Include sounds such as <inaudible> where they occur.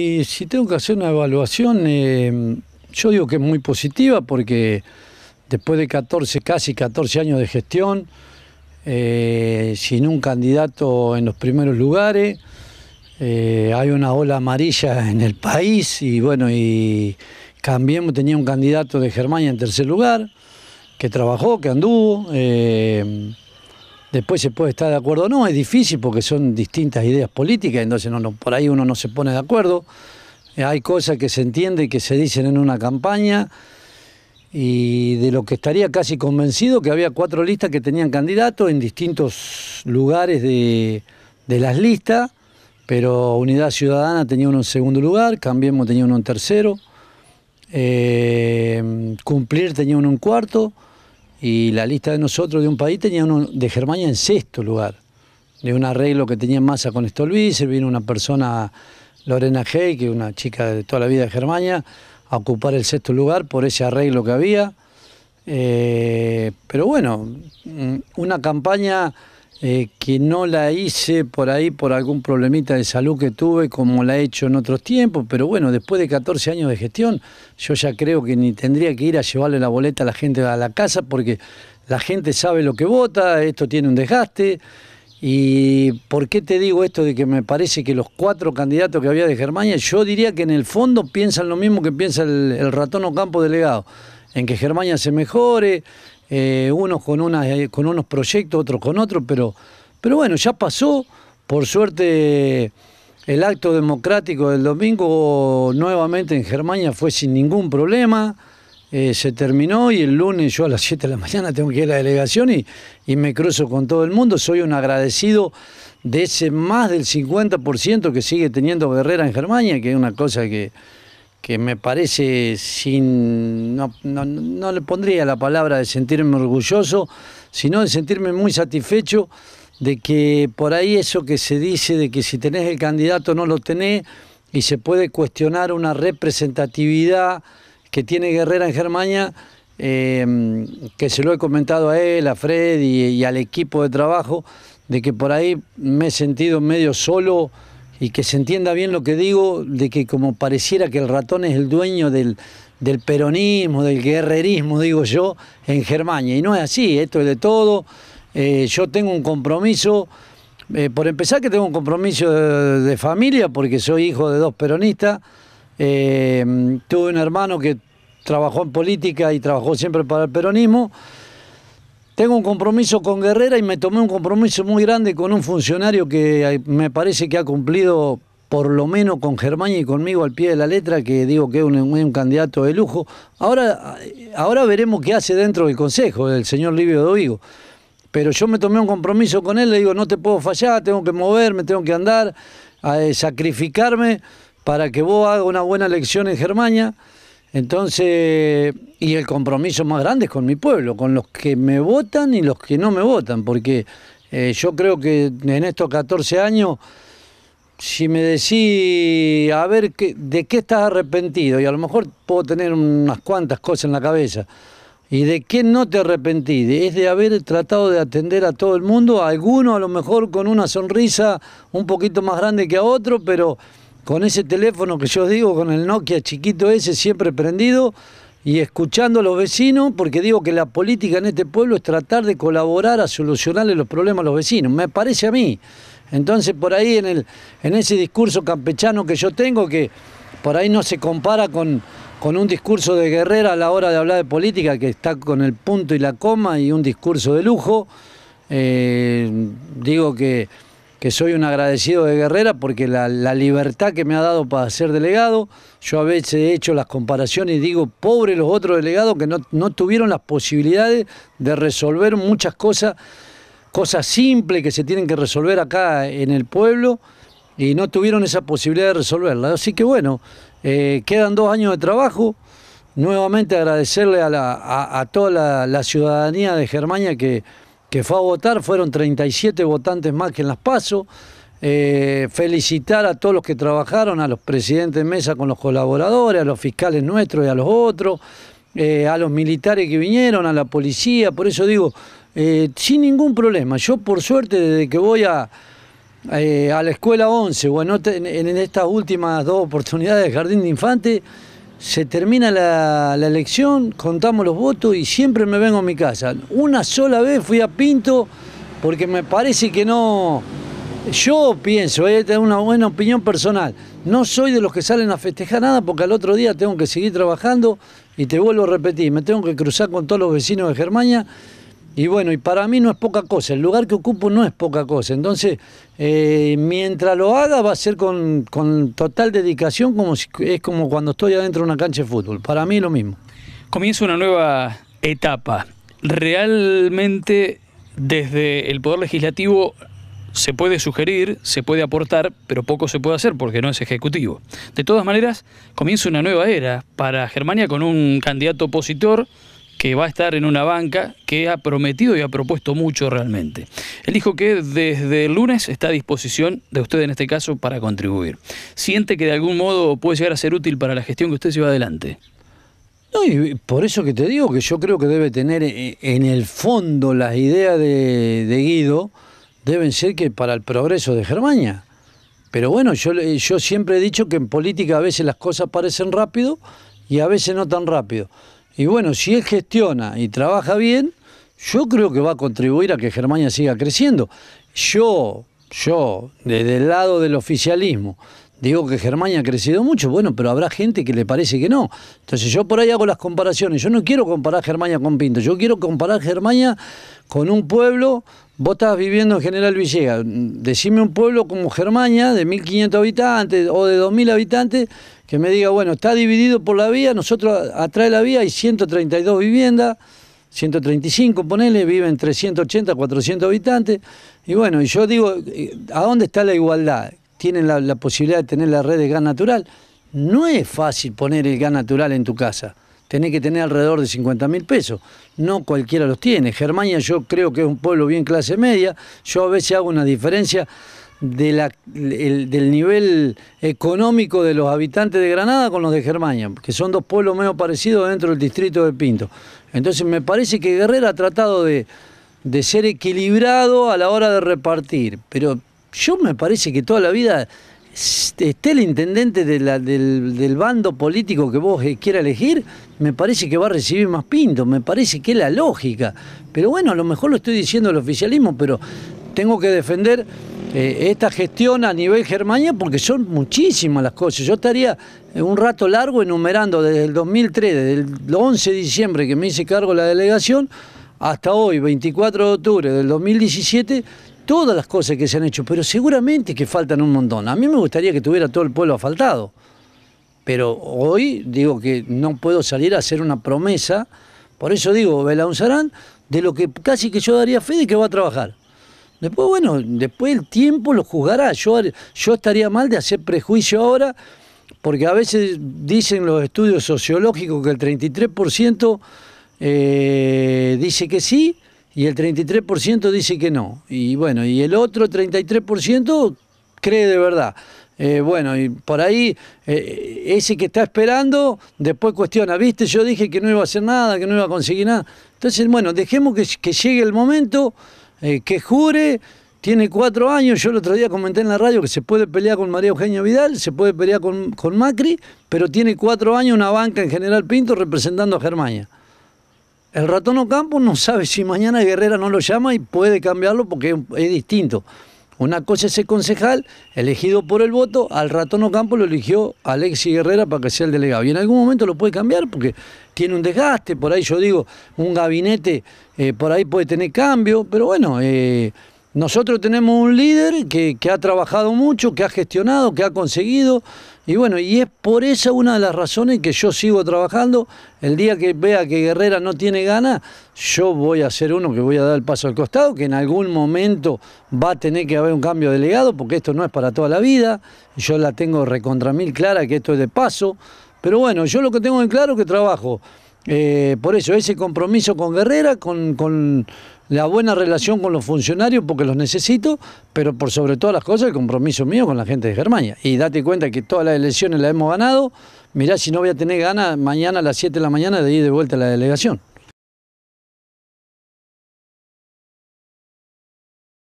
Y si tengo que hacer una evaluación, em, yo digo que es muy positiva porque después de 14, casi 14 años de gestión, eh, sin un candidato en los primeros lugares, eh, hay una ola amarilla en el país y bueno, y Cambiemos tenía un candidato de Germania en tercer lugar, que trabajó, que anduvo. Em, Después se puede estar de acuerdo o no, es difícil porque son distintas ideas políticas, entonces por ahí uno no se pone de acuerdo. Eh, hay cosas que se entienden y que se dicen en una campaña y de lo que estaría casi convencido que había cuatro listas que tenían candidatos en distintos lugares de, las listas, pero Unidad Ciudadana tenía uno en segundo lugar, Cambiemos tenía uno en tercero, eh, Cumplir tenía uno en cuarto y la lista de nosotros de un país tenía uno de Germania en sexto lugar, de un arreglo que tenía en masa con se vino una persona, Lorena Hey, que es una chica de toda la vida de Germania, a ocupar el sexto lugar por ese arreglo que había. Eh, pero bueno, mm, una campaña eh, que no la hice por ahí por algún problemita de salud que tuve, como la he hecho en otros tiempos, pero bueno, después de 14 años de gestión, yo ya creo que ni tendría que ir a llevarle la boleta a la gente a la casa, porque la gente sabe lo que vota, esto tiene un desgaste. ¿Y por qué te digo esto de que me parece que los cuatro candidatos que había de Germania, yo diría que en el fondo piensan lo mismo que piensa el, el ratón campo delegado, en que Germania se mejore, eh, unos con, eh, con unos proyectos, otros con otros, pero, pero bueno, ya pasó, por suerte el acto democrático del domingo nuevamente en Germania fue sin ningún problema. Eh, se terminó y el lunes yo a las 7 <laughs> de la mañana tengo que ir a la delegación y, y me cruzo con todo el mundo. Soy un agradecido de ese más del 50% que sigue teniendo Guerrera en Germania, que es una cosa que, que me parece sin. No, no, no, le pondría la palabra de sentirme orgulloso, sino de sentirme muy satisfecho de que por ahí eso que se dice de que si tenés el candidato no lo tenés y se puede cuestionar una representatividad que tiene Guerrera en Germania, em, que se lo he comentado a él, a Fred y al equipo de trabajo, de que por ahí me he sentido medio solo y que se entienda bien lo que digo, de que como pareciera que el ratón es el dueño del, peronismo, del guerrerismo, digo yo, en Germania. Y no es así, esto es de todo. Eh, yo tengo un compromiso, eh, por empezar que tengo un compromiso de, familia, porque soy hijo de dos peronistas. Eh, tuve un hermano que trabajó en política y trabajó siempre para el peronismo. Tengo un compromiso con Guerrera y me tomé un compromiso muy grande con un funcionario que eh, me parece que ha cumplido por lo menos con Germán y conmigo al pie de la letra, que digo que es un, candidato de lujo. Ahora, eh, ahora veremos qué hace dentro del Consejo el señor Livio Dovigo. Pero yo me tomé un compromiso con él, le digo, no te puedo fallar, tengo que moverme, tengo que andar, a, eh, sacrificarme para que vos hagas una buena elección en Germania entonces, y el compromiso más grande es con mi pueblo, con los que me votan y los que no me votan, porque eh, yo creo que en estos 14 años, si me decís, a ver, ¿de qué estás arrepentido? Y a lo mejor puedo tener unas cuantas cosas en la cabeza. ¿Y de qué no te arrepentí? Es de haber tratado de atender a todo el mundo, alguno a lo mejor con una sonrisa un poquito más grande que a otro, pero con ese teléfono que yo digo, con el Nokia chiquito ese, siempre prendido, y escuchando a los vecinos, porque digo que la política en este pueblo es tratar de colaborar a solucionarle los problemas a los vecinos, me parece a mí. Entonces por ahí en, el, en ese discurso campechano que yo tengo, que por ahí no se compara con, con un discurso de guerrera a la hora de hablar de política, que está con el punto y la coma y un discurso de lujo, eh, digo que que soy un agradecido de Guerrera porque la, libertad que me ha dado para ser delegado, yo a veces he hecho las comparaciones y digo, pobre los otros delegados que no, tuvieron las posibilidades de resolver muchas cosas, cosas simples que se tienen que resolver acá en el pueblo y no tuvieron esa posibilidad de resolverla. Así que bueno, eh, quedan dos años de trabajo. Nuevamente agradecerle a, la, a, toda la, la ciudadanía de Germania que, que fue a votar, fueron 37 votantes más que en las PASO. Eh, felicitar a todos los que trabajaron, a los presidentes de mesa con los colaboradores, a los fiscales nuestros y a los otros, eh, a los militares que vinieron, a la policía, por eso digo, eh, sin ningún problema. Yo por suerte desde que voy a, la escuela 11, bueno, en, estas últimas dos oportunidades de jardín de infantes, se termina la, elección, contamos los votos y siempre me vengo a mi casa. Una sola vez fui a Pinto porque me parece que no... Yo pienso, a eh, tengo una buena opinión personal, no soy de los que salen a festejar nada porque al otro día tengo que seguir trabajando y te vuelvo a repetir, me tengo que cruzar con todos los vecinos de Germania y bueno, y para mí no es poca cosa, el lugar que ocupo no es poca cosa. Entonces, eh, mientras lo haga va a ser con, total dedicación, como es como cuando estoy adentro de una cancha de fútbol. Para mí lo mismo. Comienza una nueva etapa. Realmente desde el Poder Legislativo se puede sugerir, se puede aportar, pero poco se puede hacer porque no es ejecutivo. De todas maneras, comienza una nueva era para Germania con un candidato opositor que va a estar en una banca que ha prometido y ha propuesto mucho realmente. Él dijo que desde el lunes está a disposición de usted en este caso para contribuir. ¿Siente que de algún modo puede llegar a ser útil para la gestión que usted lleva adelante? No, y por eso que te digo que yo creo que debe tener eh, en el fondo las ideas de, Guido deben ser que para el progreso de Germania. Pero bueno, yo, yo siempre he dicho que en política a veces las cosas parecen rápido y a veces no tan rápido. Y bueno, si él gestiona y trabaja bien, yo creo que va a contribuir a que Germania siga creciendo. Yo, yo, desde el lado del oficialismo, digo que Germania ha crecido mucho, bueno, pero habrá gente que le parece que no. Entonces yo por ahí hago las comparaciones. Yo no quiero comparar Germania con Pinto, yo quiero comparar Germania con un pueblo. Vos estás viviendo en General Villegas, decime un pueblo como Germania, de 1.500 habitantes o de 2.000 habitantes, que me diga, bueno, está dividido por la vía, nosotros atrae la vía, hay 132 viviendas, 135, ponele, viven 380, 400 habitantes, y bueno, y yo digo, eh, ¿a dónde está la igualdad? Tienen la, posibilidad de tener la red de gas natural. No es fácil poner el gas natural en tu casa tenés que tener alrededor de 50 mil pesos. No cualquiera los tiene. Germania yo creo que es un pueblo bien clase media. Yo a veces hago una diferencia del nivel económico de los habitantes de Granada con los de Germania, que son dos pueblos menos parecidos dentro del distrito de Pinto. Entonces me parece que Guerrero ha tratado de, ser equilibrado a la hora de repartir, pero yo me parece que toda la vida esté el intendente del, bando político que vos eh, quiera elegir, me parece que va a recibir más pinto, me parece que es la lógica. Pero bueno, a lo mejor lo estoy diciendo el oficialismo, pero tengo que defender eh, esta gestión a nivel Germania porque son muchísimas las cosas. Yo estaría eh, un rato largo enumerando desde el 2003, desde el 11 de diciembre que me hice cargo la delegación, hasta hoy, 24 de octubre del 2017, todas las cosas que se han hecho, pero seguramente que faltan un montón. A mí me gustaría que tuviera todo el pueblo asfaltado, pero hoy digo que no puedo salir a hacer una promesa, por eso digo, Belaunzarán, de lo que casi que yo daría fe de que va a trabajar. Después, bueno, después el tiempo lo juzgará. Yo, yo estaría mal de hacer prejuicio ahora, porque a veces dicen los estudios sociológicos que el 33% eh, dice que sí y el 33% dice que no. Y bueno, y el otro 33% cree de verdad. Eh, bueno, y por ahí eh, ese que está esperando después cuestiona, viste, yo dije que no iba a hacer nada, que no iba a conseguir nada. Entonces, bueno, dejemos que, que llegue el momento eh, que jure, tiene cuatro años, yo el otro día comenté en la radio que se puede pelear con María Eugenia Vidal, se puede pelear con, Macri, pero tiene cuatro años una banca en General Pinto representando a Germania. El ratón Ocampo no sabe si mañana Guerrera no lo llama y puede cambiarlo porque es distinto. Una cosa es el concejal elegido por el voto, al ratón campo lo eligió Alexi Guerrera para que sea el delegado. Y en algún momento lo puede cambiar porque tiene un desgaste, por ahí yo digo, un gabinete eh, por ahí puede tener cambio, pero bueno, eh, nosotros tenemos un líder que, ha trabajado mucho, que ha gestionado, que ha conseguido. Y bueno, y es por esa una de las razones que yo sigo trabajando. El día que vea que Guerrera no tiene ganas, yo voy a ser uno que voy a dar el paso al costado, que en algún momento va a tener que haber un cambio de legado, porque esto no es para toda la vida. Yo la tengo recontra mil clara que esto es de paso. Pero bueno, yo lo que tengo en claro es que trabajo. Eh, por eso, ese compromiso con Guerrera, con, con la buena relación con los funcionarios porque los necesito, pero por sobre todas las cosas el compromiso mío con la gente de Germania. Y date cuenta que todas las elecciones las hemos ganado. Mirá si no voy a tener ganas mañana a las 7 de la mañana de ir de vuelta a la delegación.